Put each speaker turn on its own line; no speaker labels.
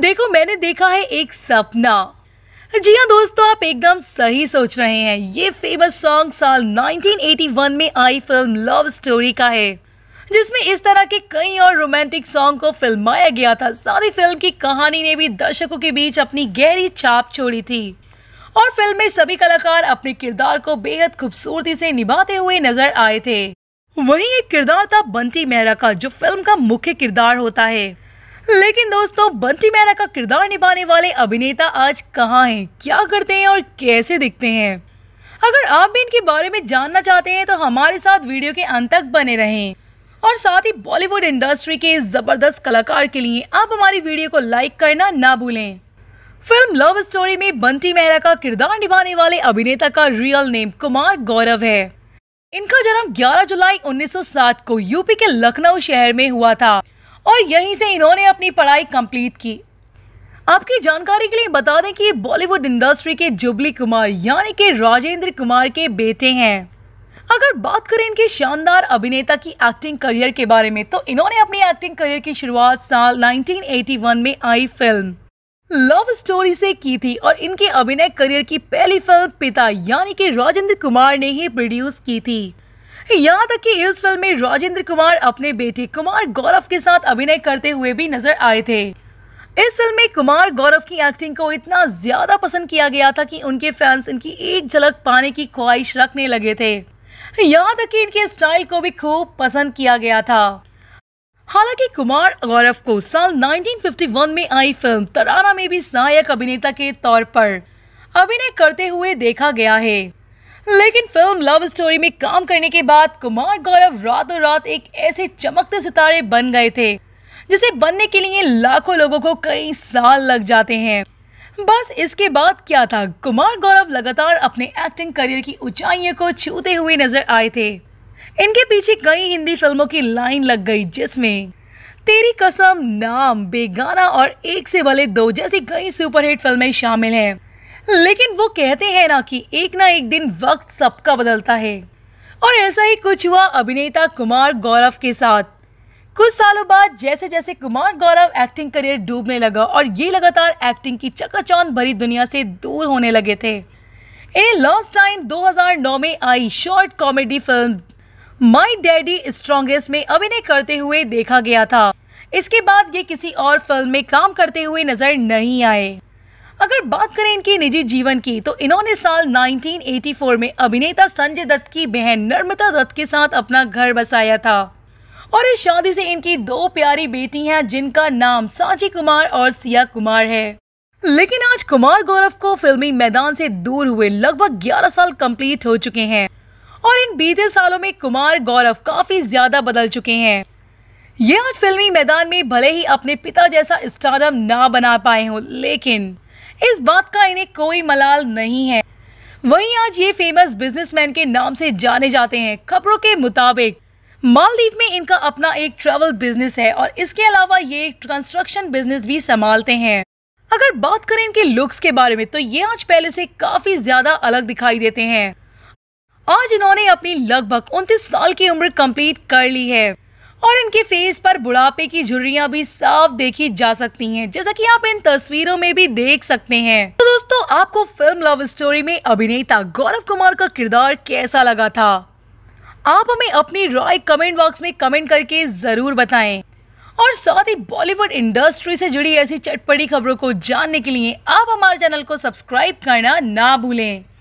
देखो मैंने देखा है एक सपना जी हाँ दोस्तों आप एकदम सही सोच रहे हैं ये फेमस सॉन्ग साल 1981 में आई फिल्म लव स्टोरी का है जिसमें इस तरह के कई और रोमांटिक सॉन्ग को फिल्माया गया था साथ ही फिल्म की कहानी ने भी दर्शकों के बीच अपनी गहरी छाप छोड़ी थी और फिल्म में सभी कलाकार अपने किरदार को बेहद खूबसूरती से निभाते हुए नजर आए थे वहीं एक किरदार था बंटी मेहरा का जो फिल्म का मुख्य किरदार होता है लेकिन दोस्तों बंटी मेहरा का किरदार निभाने वाले अभिनेता आज कहाँ हैं क्या करते हैं और कैसे दिखते हैं अगर आप भी इनके बारे में जानना चाहते हैं तो हमारे साथ वीडियो के अंत तक बने रहें और साथ ही बॉलीवुड इंडस्ट्री के ज़बरदस्त कलाकार के लिए आप हमारी वीडियो को लाइक करना ना भूलें फिल्म लव स्टोरी में बंटी मेहरा का किरदार निभाने वाले अभिनेता का रियल नेम कुमार गौरव है इनका जन्म 11 जुलाई 1907 को यूपी के लखनऊ शहर में हुआ था और यहीं से इन्होंने अपनी पढ़ाई कंप्लीट की आपकी जानकारी के लिए बता दें कि बॉलीवुड इंडस्ट्री के जुबली कुमार यानी कि राजेंद्र कुमार के बेटे हैं अगर बात करें इनके शानदार अभिनेता की एक्टिंग करियर के बारे में तो इन्होंने अपनी एक्टिंग करियर की शुरुआत साल 1981 में आई फिल्म लव स्टोरी से की थी और इनके अभिनय करियर की पहली फिल्म पिता यानी कि राजेंद्र कुमार ने ही प्रोड्यूस की थी यहाँ तक कि इस फिल्म में राजेंद्र कुमार अपने बेटे कुमार गौरव के साथ अभिनय करते हुए भी नजर आए थे इस फिल्म में कुमार गौरव की एक्टिंग को इतना ज्यादा पसंद किया गया था कि उनके फैंस इनकी एक झलक पाने की ख्वाहिश रखने लगे थे यहाँ तक कि इनके स्टाइल को भी खूब पसंद किया गया था हालांकि कुमार गौरव को साल 1951 में आई फिल्म तराना में भी सहायक अभिनेता के तौर पर अभिनय करते हुए देखा गया है लेकिन फिल्म लव स्टोरी में काम करने के बाद कुमार गौरव रातों रात एक ऐसे चमकते सितारे बन गए थे जिसे बनने के लिए लाखों लोगों को कई साल लग जाते हैं बस इसके बाद क्या था कुमार गौरव लगातार अपने एक्टिंग करियर की ऊंचाइयों को छूते हुए नजर आए थे इनके पीछे कई हिंदी फिल्मों की लाइन लग गई जिसमें तेरी कसम नाम बेगाना और एक से भले दो जैसी कई सुपरहिट फिल्में शामिल हैं लेकिन वो कहते हैं ना कि एक ना एक दिन वक्त सबका बदलता है और ऐसा ही कुछ हुआ अभिनेता कुमार गौरव के साथ कुछ सालों बाद जैसे जैसे कुमार गौरव एक्टिंग करियर डूबने लगा और ये लगातार एक्टिंग की चकाचौंध भरी दुनिया से दूर होने लगे थे ए लास्ट टाइम 2009 में आई short comedy film my daddy strongest में अभिनय करते हुए देखा गया था इसके बाद ये किसी और फिल्म में काम करते हुए नजर नहीं आए अगर बात करें इनके निजी जीवन की तो इन्होंने साल 1984 में अभिनेता संजय दत्त की बहन नर्मदा दत्त के साथ अपना घर बसाया था और इस शादी से इनकी दो प्यारी बेटी हैं जिनका नाम साजी कुमार और सिया कुमार है लेकिन आज कुमार गौरव को फिल्मी मैदान से दूर हुए लगभग 11 साल कंप्लीट हो चुके हैं और इन बीते सालों में कुमार गौरव काफी ज्यादा बदल चुके हैं ये आज फिल्मी मैदान में भले ही अपने पिता जैसा स्टारम ना बना पाए हो लेकिन इस बात का इन्हें कोई मलाल नहीं है वहीं आज ये फेमस बिजनेसमैन के नाम से जाने जाते हैं खबरों के मुताबिक मालदीव में इनका अपना एक ट्रेवल बिजनेस है और इसके अलावा ये कंस्ट्रक्शन बिजनेस भी संभालते हैं अगर बात करें इनके लुक्स के बारे में तो ये आज पहले से काफी ज्यादा अलग दिखाई देते हैं आज इन्होंने अपनी लगभग उनतीस साल की उम्र कंप्लीट कर ली है और इनके फेस पर बुढ़ापे की झुर्रियां भी साफ देखी जा सकती हैं जैसा कि आप इन तस्वीरों में भी देख सकते हैं तो दोस्तों आपको फिल्म लव स्टोरी में अभिनेता गौरव कुमार का किरदार कैसा लगा था आप हमें अपनी राय कमेंट बॉक्स में कमेंट करके ज़रूर बताएं और साथ ही बॉलीवुड इंडस्ट्री से जुड़ी ऐसी चटपटी खबरों को जानने के लिए आप हमारे चैनल को सब्सक्राइब करना ना भूलें